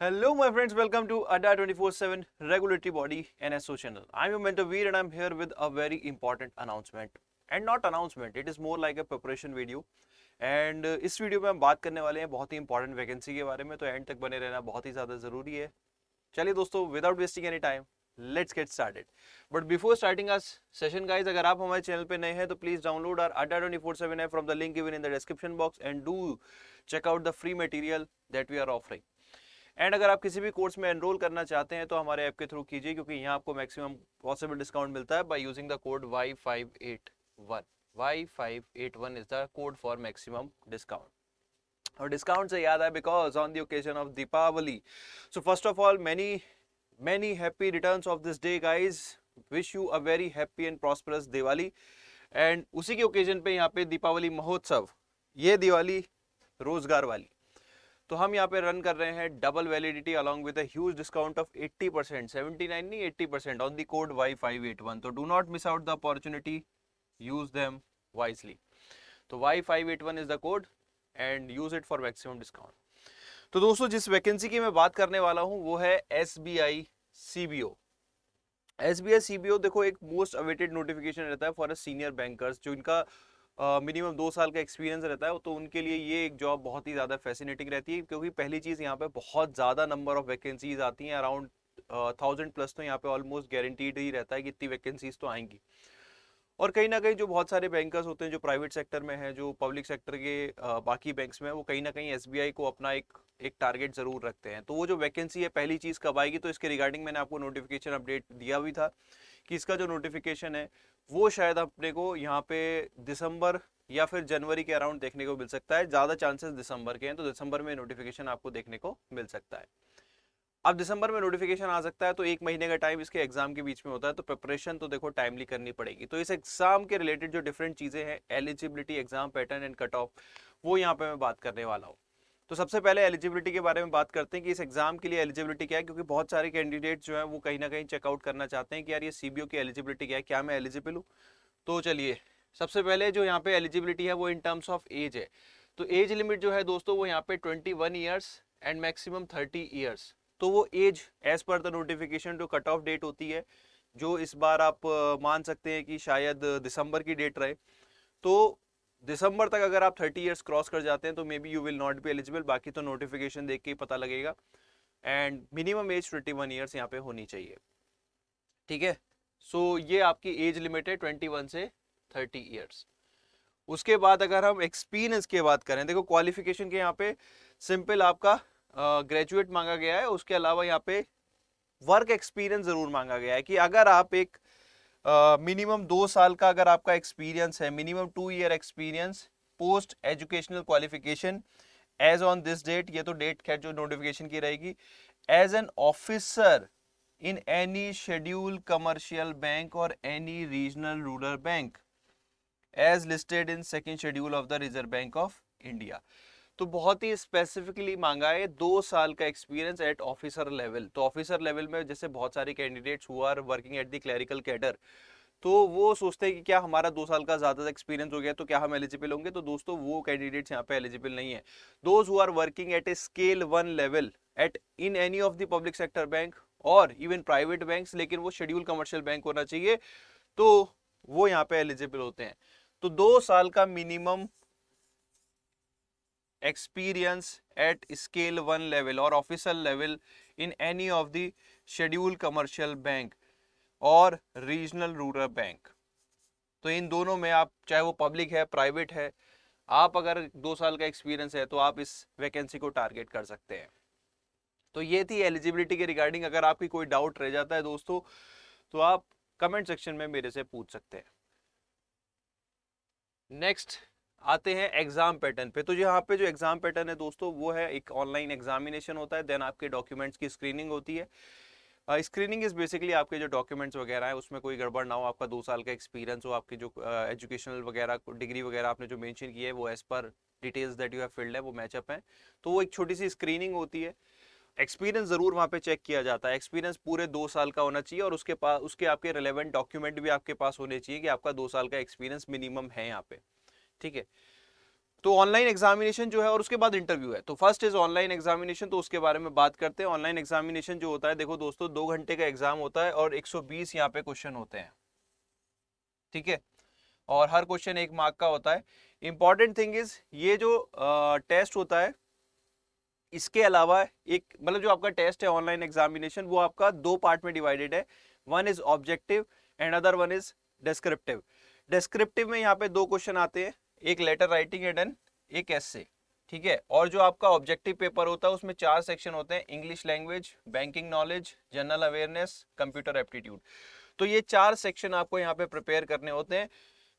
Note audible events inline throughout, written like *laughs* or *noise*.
Hello my friends, welcome to ADA 24-7 regulatory body NSO channel. I'm your mentor Veer and I'm here with a very important announcement. And not announcement, it is more like a preparation video. And uh, इस video में हम बात करने वाले हैं बहुत ही important vacancy के बारे में तो एंड तक बने रहना बहुत ही ज़्यादा ज़रूरी है चलिए दोस्तों without wasting any time let's get started but before starting our session guys अगर आप हमारे चैनल पे नए हैं तो please download our Adda twenty four seven है from the link given in the description box and do check out the free material that we are offering and अगर आप किसी भी कोर्स में एनरोल करना चाहते हैं तो हमारे ऐप के थ्रू कीजिए क्योंकि यहाँ आपको मैक्सिमम पॉसिबल डिस्काउंट मिलता है by using the code Y five eight one Y five eight one is the code for maximum discount और डिस्काउंट से याद है because on the occasion of Deepawali so first of all many many happy return of this day guys wish you a very happy and prosperous Diwali and उसी के occasion पे यहाँ पे दीपावली महोत्सव ये दिवाली रोजगार वाली तो हम यहाँ पे रन कर रहे हैं double validity along with huge discount of 80 percent seventy नहीं 80 percent on the code Y five eight one तो do not miss out the opportunity use them wisely तो Y five eight one is the code and use it for maximum discount तो दोस्तों जिस vacancy की मैं बात करने वाला हूँ वो है S B I C S B देखो एक मोस्ट अवेटेड नोटिफिकेशन रहता है फॉर अ सीनियर बैंकर्स जो इनका मिनिमम दो साल का एक्सपीरियंस रहता है तो उनके लिए ये एक जॉब बहुत ही ज़्यादा फैसिनेटिंग रहती है क्योंकि पहली चीज़ यहाँ पे बहुत ज़्यादा नंबर ऑफ वैकेंसीज आती हैं अराउंड थाउजेंड प्लस तो यहाँ पे ऑलमोस्ट गारंटीड ही रहता है कि इतनी वैकेंसीज तो आएंगी और कहीं ना कहीं जो बहुत सारे बैंकर्स होते हैं जो प्राइवेट सेक्टर में हैं जो पब्लिक सेक्टर के बाकी बैंक्स में वो कहीं ना कहीं एस को अपना एक एक टारगेट ज़रूर रखते हैं तो वो जो वैकेंसी है पहली चीज़ कब आएगी तो इसके रिगार्डिंग मैंने आपको नोटिफिकेशन अपडेट दिया भी था कि इसका जो नोटिफिकेशन है वो शायद अपने को यहाँ पे दिसंबर या फिर जनवरी के अराउंड देखने को मिल सकता है ज़्यादा चांसेस दिसंबर के हैं तो दिसंबर में नोटिफिकेशन आपको देखने को मिल सकता है अब दिसंबर में नोटिफिकेशन आ सकता है तो एक महीने का टाइम इसके एग्जाम के बीच में होता है तो प्रिपरेशन तो देखो टाइमली करनी पड़ेगी तो इस एग्जाम के रिलेटेड जो डिफरेंट चीज़ें हैं eligibility exam pattern and cut off वो यहाँ पे मैं बात करने वाला हूँ तो सबसे पहले एलिजिबिलिटी के बारे में बात करते हैं कि इस एग्जाम के लिए एलिजिबिलिटी क्या है क्योंकि बहुत सारे कैंडिडेट जो है वो कहीं ना कहीं चेकआउट करना चाहते हैं कि यार ये सीबीओ की एलिजिबिलिटी क्या है क्या मैं एलिजिबल हूँ तो चलिए सबसे पहले जो यहाँ पे एलिजिबिलिटी है वो इन टर्म्स ऑफ एज है तो एज लिमिट जो है दोस्तों वो यहाँ पे twenty one years and maximum thirty years तो वो age as per the notification जो कट ऑफ डेट होती है जो इस बार आप मान सकते हैं कि शायद दिसंबर की डेट रहे तो दिसंबर तक अगर आप थर्टी ईयर्स क्रॉस कर जाते हैं तो may be you will not be eligible बाकी तो नोटिफिकेशन देख के ही पता लगेगा and minimum age twenty one years यहाँ पे होनी चाहिए ठीक है सो ये आपकी एज लिमिट है ट्वेंटी वन से थर्टी ईयर्स उसके बाद अगर हम एक्सपीरियंस की बात करें देखो क्वालिफिकेशन के यहाँ पे सिंपल आपका ग्रेजुएट मांगा गया है उसके अलावा यहाँ पे वर्क एक्सपीरियंस ज़रूर मांगा गया है कि अगर आप एक uh, मिनिमम uh, दो साल का अगर आपका एक्सपीरियंस है minimum two year experience post educational qualification as on this date ये तो डेट खैर जो नोटिफिकेशन की रहेगी as an officer in any scheduled commercial bank और any regional rural bank as listed in second schedule of the Reserve Bank of India तो बहुत ही स्पेसिफिकली मांगा है दो साल का एक्सपीरियंस एट ऑफिसर लेवल तो ऑफिसर लेवल में जैसे बहुत सारे कैंडिडेट्स हुआ are working at the clerical cadre तो वो सोचते हैं कि क्या हमारा दो साल का ज़्यादा एक्सपीरियंस हो गया तो क्या हम एलिजिबल होंगे तो दोस्तों वो कैंडिडेट्स यहाँ पे एलिजिबल नहीं है those who are working at a scale one level at in any of the public sector bank और इवन प्राइवेट बैंक्स लेकिन वो शेड्यूल कमर्शियल बैंक होना चाहिए तो वो यहाँ पे एलिजिबल होते हैं तो दो साल का minimum experience at scale one level और official level in any of the schedule commercial bank और रीजनल रूरल बैंक तो इन दोनों में आप चाहे वो पब्लिक है प्राइवेट है आप अगर दो साल का एक्सपीरियंस है तो आप इस वैकेंसी को टारगेट कर सकते हैं तो ये थी एलिजिबिलिटी के रिगार्डिंग अगर आपकी कोई डाउट रह जाता है दोस्तों तो आप कमेंट सेक्शन में मेरे से पूछ सकते हैं नेक्स्ट आते हैं एग्जाम पैटर्न पे तो यहाँ पे जो एग्जाम पैटर्न है दोस्तों वो है एक ऑनलाइन एग्जामिनेशन होता है देन आपके डॉक्यूमेंट्स की स्क्रीनिंग होती है स्क्रीनिंग इज बेसिकली आपके जो डॉक्यूमेंट्स वगैरह है उसमें कोई गड़बड़ ना हो आपका दो साल का एक्सपीरियंस हो आपके जो एजुकेशनल वगैरह डिग्री वगैरह आपने जो मैंशन किया है वो as per details that you have filled है वो मैचअप है तो वो एक छोटी सी स्क्रीनिंग होती है एक्सपीरियंस ज़रूर वहाँ पे चेक किया जाता है एक्सपीरियंस पूरे दो साल का होना चाहिए और उसके पास उसके आपके रिलेवेंट डॉक्यूमेंट भी आपके पास होने चाहिए कि आपका दो साल का एक्सपीरियंस मिनिमम है यहाँ पे ठीक है तो ऑनलाइन एग्जामिनेशन जो है और उसके बाद इंटरव्यू है तो फर्स्ट इज ऑनलाइन एग्जामिनेशन तो उसके बारे में बात करते हैं ऑनलाइन एग्जामिनेशन जो होता है देखो दोस्तों दो घंटे का एग्जाम होता है और 120 यहाँ पे क्वेश्चन होते हैं ठीक है और हर क्वेश्चन एक मार्क का होता है इंपॉर्टेंट थिंग इज ये जो टेस्ट होता है इसके अलावा एक मतलब जो आपका टेस्ट है ऑनलाइन एग्जामिनेशन वो आपका दो पार्ट में डिवाइडेड है one is objective and other one is descriptive descriptive में यहाँ पे दो क्वेश्चन आते हैं एक लेटर राइटिंग एडन एक एस ठीक है और जो आपका ऑब्जेक्टिव पेपर होता है उसमें चार सेक्शन होते हैं English language banking knowledge general awareness computer aptitude तो ये चार सेक्शन आपको यहाँ पे प्रिपेयर करने होते हैं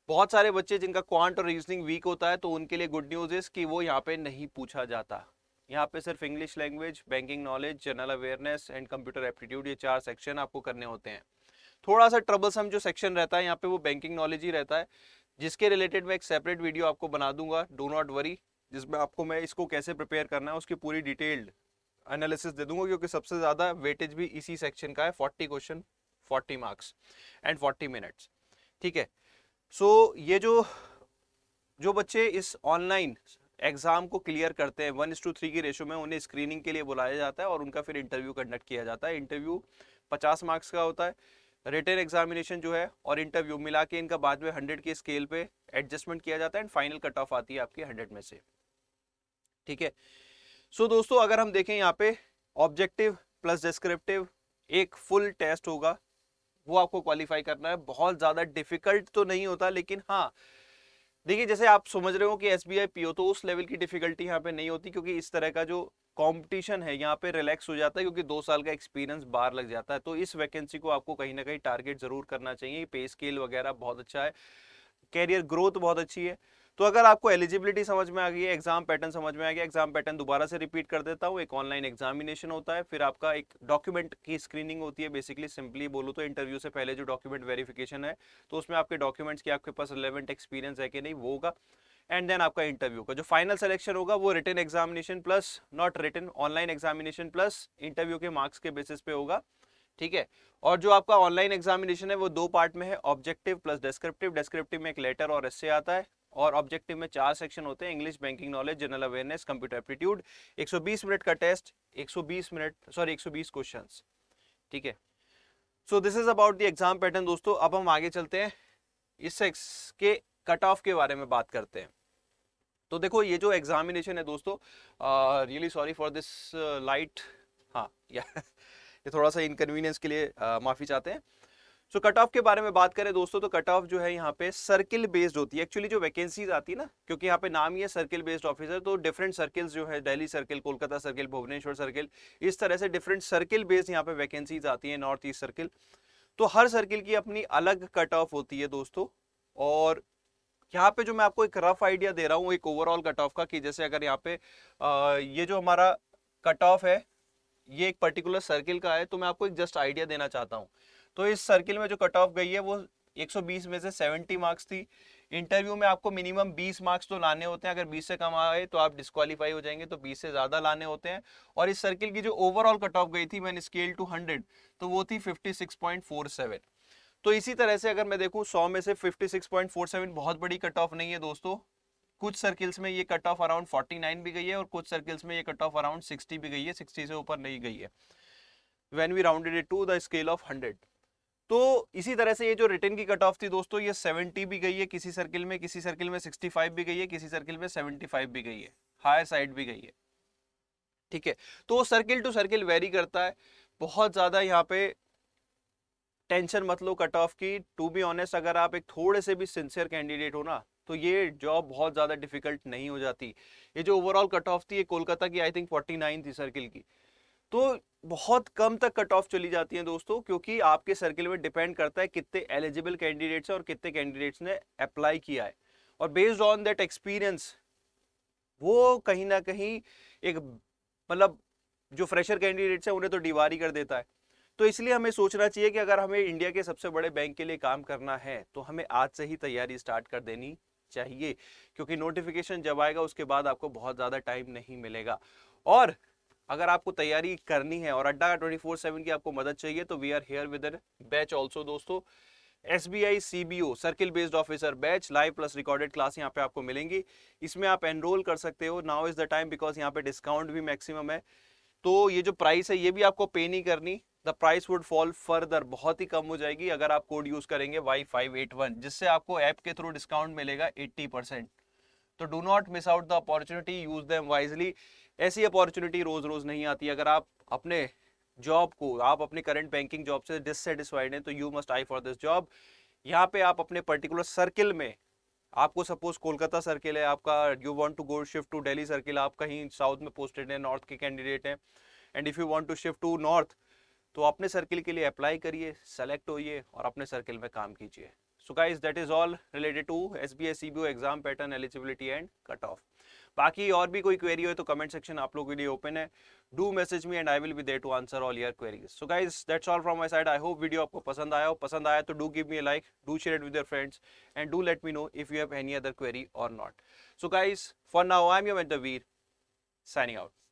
बहुत सारे बच्चे जिनका क्वांट और रीजनिंग वीक होता है तो उनके लिए गुड न्यूज इज कि वो यहाँ पे नहीं पूछा जाता यहाँ पे सिर्फ English language banking knowledge general awareness and computer aptitude ये चार सेक्शन आपको करने होते हैं थोड़ा सा ट्रबल सम जो सेक्शन रहता है यहाँ पे वो बैंकिंग नॉलेज ही रहता है जिसके रिलेटेड मैं एक सेपरेट वीडियो आपको बना दूंगा डो नॉट वरी जिसमें आपको मैं इसको कैसे प्रिपेयर करना है उसकी पूरी डिटेल्ड एनालिसिस दे दूंगा क्योंकि सबसे ज़्यादा वेटेज भी इसी सेक्शन का है forty question forty marks and forty minutes ठीक है सो so, ये जो जो बच्चे इस ऑनलाइन एग्जाम को क्लियर करते हैं वन टू थ्री की रेशो में उन्हें स्क्रीनिंग के लिए बुलाया जाता है और उनका फिर इंटरव्यू कंडक्ट किया जाता है इंटरव्यू पचास मार्क्स का होता है रिटर्न एग्जामिनेशन जो है और इंटरव्यू मिला के इनका बाद में हंड्रेड के स्केल पे एडजस्टमेंट किया जाता है एंड फाइनल कट ऑफ आती है आपके हंड्रेड में से ठीक है सो so, दोस्तों अगर हम देखें यहाँ पे ऑब्जेक्टिव प्लस डिस्क्रिप्टिव एक फुल टेस्ट होगा वो आपको क्वालिफाई करना है बहुत ज़्यादा डिफिकल्ट तो नहीं होता लेकिन हाँ देखिए जैसे आप समझ रहे हो कि एस बी पीओ तो उस लेवल की डिफिकल्टी यहाँ पे नहीं होती क्योंकि इस तरह का जो कंपटीशन है यहाँ पे रिलैक्स हो जाता है क्योंकि दो साल का एक्सपीरियंस बाहर लग जाता है तो इस वैकेंसी को आपको कहीं ना कहीं टारगेट जरूर करना चाहिए पे स्केल वगैरह बहुत अच्छा है कैरियर ग्रोथ बहुत अच्छी है तो अगर आपको एलिजिबिलिटी समझ में आ गई है एग्जाम पैटर्न समझ में आ गया एग्जाम पैटर्न दोबारा से रिपीट कर देता हूँ एक ऑनलाइन एग्जामिनेशन होता है फिर आपका एक डॉक्यूमेंट की स्क्रीनिंग होती है बेसिकली सिंपली बोलो तो इंटरव्यू से पहले जो डॉक्यूमेंट वेरिफिकेशन है तो उसमें आपके डॉक्यूमेंट्स की आपके पास रिलेवेंट एक्सपीरियंस है कि नहीं वो होगा एंड देन आपका इंटरव्यू का जो फाइनल सिलेक्शन होगा वो written examination plus not written online examination plus interview के मार्क्स के बेसिस पे होगा ठीक है और जो आपका ऑनलाइन एग्जामिनेशन है वो दो पार्ट में है ऑब्जेक्टिव प्लस डिस्क्रिप्टिव डिस्क्रिप्टिव में एक लेटर और इससे आता है और ऑब्जेक्टिव में चार सेक्शन होते हैं English banking knowledge general awareness computer aptitude 120 minute का टेस्ट 120 मिनट सॉरी 120 क्वेश्चंस ठीक है so this is about the exam pattern दोस्तों अब हम आगे चलते हैं इस सेक्स के कट ऑफ के बारे में बात करते हैं तो देखो ये जो एग्जामिनेशन है दोस्तों really sorry for this light हाँ या *laughs* ये थोड़ा सा इनकन्वीनियंस के लिए uh, माफ़ी चाहते हैं सो कट ऑफ के बारे में बात करें दोस्तों तो कट ऑफ जो है यहाँ पे सर्किल बेस्ड होती है एक्चुअली जो वैकेंसीज आती है ना क्योंकि यहाँ पे नाम ही है सर्किल बेस्ड ऑफिसर तो डिफरेंट सर्किल्स जो है Delhi circle Kolkata circle Bhubaneswar circle इस तरह से डिफरेंट सर्किल बेस्ड यहाँ पे वैकेंसीज आती है नॉर्थ ईस्ट सर्किल तो हर सर्किल की अपनी अलग कट ऑफ होती है दोस्तों और यहाँ पे जो मैं आपको एक रफ आइडिया दे रहा हूँ एक ओवरऑल कट ऑफ का कि जैसे अगर यहाँ पे आ, ये जो हमारा कट ऑफ है ये एक पर्टिकुलर सर्किल का है तो मैं आपको एक जस्ट आइडिया देना चाहता हूँ तो इस सर्किल में जो कट ऑफ गई है वो 120 में से 70 मार्क्स थी इंटरव्यू में आपको मिनिमम 20 मार्क्स तो लाने होते हैं अगर 20 से कम आए तो आप डिस्कालीफाई हो जाएंगे तो 20 से ज़्यादा लाने होते हैं और इस सर्किल की जो ओवरऑल कट ऑफ गई थी मैंने स्केल टू हंड्रेड तो वो थी 56.47 तो इसी तरह से अगर मैं देखूँ सौ में से फिफ्टी बहुत बड़ी कट ऑफ नहीं है दोस्तों कुछ सर्किल्स में ये कट ऑफ अराउंड 49 भी गई है और कुछ सर्किल्स में ये कट ऑफ अराउंड 60 भी गई है 60 से ऊपर नहीं गई है when we rounded it to the scale of hundred तो इसी तरह से ये जो रिटर्न की कट ऑफ थी दोस्तों ये 70 भी गई है किसी सर्किल में किसी सर्किल में 65 भी गई है किसी सर्किल में 75 भी गई है हायर साइड भी गई है ठीक है तो सर्किल टू सर्किल वेरी करता है बहुत ज़्यादा यहाँ पे टेंशन मत लो कट ऑफ की टू बी ऑनेस्ट अगर आप एक थोड़े से भी सिंसियर कैंडिडेट हो ना तो ये जॉब बहुत ज़्यादा डिफिकल्ट नहीं हो जाती ये जो ओवरऑल कट ऑफ थी ये कोलकाता की आई थिंक फोर्टी थी सर्किल की तो बहुत कम तक कट ऑफ चली जाती है दोस्तों क्योंकि आपके सर्किल में डिपेंड करता है कितने एलिजिबल कैंडिडेट्स हैं और कितने कैंडिडेट्स ने अप्लाई किया है और बेस्ड ऑन दैट एक्सपीरियंस वो कहीं ना कहीं एक मतलब जो फ्रेशर कैंडिडेट्स हैं उन्हें तो दीवारी कर देता है तो इसलिए हमें सोचना चाहिए कि अगर हमें इंडिया के सबसे बड़े बैंक के लिए काम करना है तो हमें आज से ही तैयारी स्टार्ट कर देनी चाहिए क्योंकि नोटिफिकेशन जब आएगा उसके बाद आपको बहुत ज़्यादा टाइम नहीं मिलेगा और अगर आपको तैयारी करनी है और अड्डा ट्वेंटी फोर सेवन की आपको मदद चाहिए तो we are here with batch also दोस्तों S B I C B O circle based officer batch live plus recorded class यहाँ पे आपको मिलेंगी इसमें आप एनरोल कर सकते हो now is the time because यहाँ पे डिस्काउंट भी मैक्सिमम है तो ये जो प्राइस है ये भी आपको पे नहीं करनी the price would fall further बहुत ही कम हो जाएगी अगर आप कोड यूज़ करेंगे वाई फाइव एट वन जिससे आपको ऐप के थ्रू डिस्काउंट मिलेगा एट्टी परसेंट तो do not miss out the opportunity use them wisely ऐसी अपॉर्चुनिटी रोज रोज नहीं आती अगर आप अपने जॉब को आप अपने करंट बैंकिंग जॉब से डिससेटिस्फाइड हैं तो you must eye for this job यहाँ पे आप अपने पर्टिकुलर सर्किल में आपको सपोज कोलकाता सर्किल है आपका you want to go shift to Delhi circle आप कहीं साउथ में पोस्टेड हैं नॉर्थ के कैंडिडेट हैं and if you want to shift to north तो अपने सर्किल के लिए अप्लाई करिए सेलेक्ट होइए और अपने सर्किल में काम कीजिए so guys that is all related to S B S C B O exam pattern eligibility and cut off बाकी और भी कोई क्वेरी हो तो कमेंट सेक्शन आप लोगों के लिए ओपन है do message me and I will be there to answer all your queries so guys that's all from my side I hope video आपको पसंद आया हो पसंद आया तो do give me like do share it with your friends and do let me know if you have any other query or not so guys for now I am your the Veer signing out